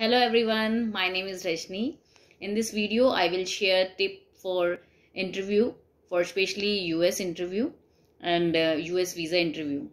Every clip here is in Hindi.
Hello everyone, my name is Rajni. In this video, I will share tip for interview for especially US interview and uh, US visa interview.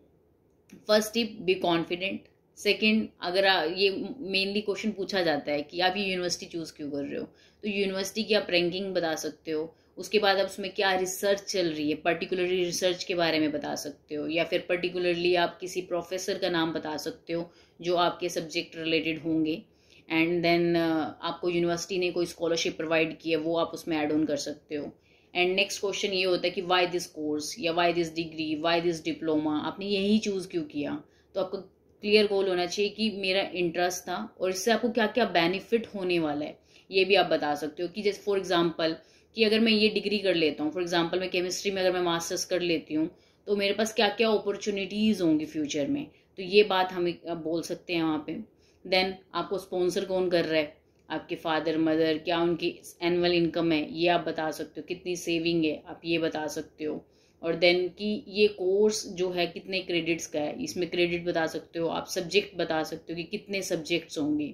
First tip, be confident. Second अगर आ, ये मेनली क्वेश्चन पूछा जाता है कि आप ये यूनिवर्सिटी चूज़ क्यों कर रहे हो तो यूनिवर्सिटी की आप रैंकिंग बता सकते हो उसके बाद आप उसमें क्या रिसर्च चल रही है पर्टिकुलरली रिसर्च के बारे में बता सकते हो या फिर पर्टिकुलरली आप किसी प्रोफेसर का नाम बता सकते हो जो आपके सब्जेक्ट रिलेटेड होंगे एंड देन uh, आपको यूनिवर्सिटी ने कोई स्कॉलरशिप प्रोवाइड की है वो आप उसमें ऐड ऑन कर सकते हो एंड नेक्स्ट क्वेश्चन ये होता है कि वाई दिस कोर्स या why this degree why this diploma आपने यही चूज़ क्यों किया तो आपको क्लियर गोल होना चाहिए कि मेरा इंटरेस्ट था और इससे आपको क्या क्या बेनिफिट होने वाला है ये भी आप बता सकते हो कि जैसे फॉर एग्जाम्पल कि अगर मैं ये डिग्री कर लेता हूँ फॉर एग्जाम्पल मैं केमिस्ट्री में अगर मैं मास्टर्स कर लेती हूँ तो मेरे पास क्या क्या अपॉर्चुनिटीज़ होंगी फ्यूचर में तो ये बात हम बोल सकते हैं वहाँ पर देन आपको स्पॉन्सर कौन कर रहा है आपके फादर मदर क्या उनकी एनुअल इनकम है ये आप बता सकते हो कितनी सेविंग है आप ये बता सकते हो और देन कि ये कोर्स जो है कितने क्रेडिट्स का है इसमें क्रेडिट बता सकते हो आप सब्जेक्ट बता सकते हो कि कितने सब्जेक्ट्स होंगे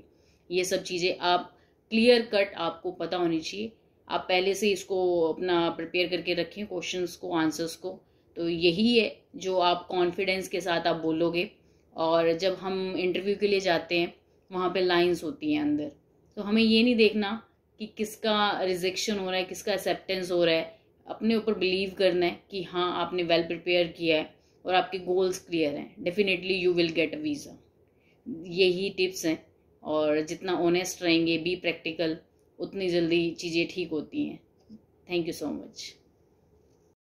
ये सब चीज़ें आप क्लियर कट आपको पता होनी चाहिए आप पहले से इसको अपना प्रिपेयर करके रखें क्वेश्चंस को आंसर्स को तो यही है जो आप कॉन्फिडेंस के साथ आप बोलोगे और जब हम इंटरव्यू के लिए जाते हैं वहाँ पे लाइंस होती हैं अंदर तो हमें ये नहीं देखना कि किसका रिजेक्शन हो रहा है किसका एक्सेप्टेंस हो रहा है अपने ऊपर बिलीव करना है कि हाँ आपने वेल प्रिपेयर किया है और आपके गोल्स क्लियर हैं definitely you will get a visa यही टिप्स हैं और जितना ऑनेस्ट रहेंगे बी प्रैक्टिकल उतनी जल्दी चीज़ें ठीक होती हैं थैंक यू सो मच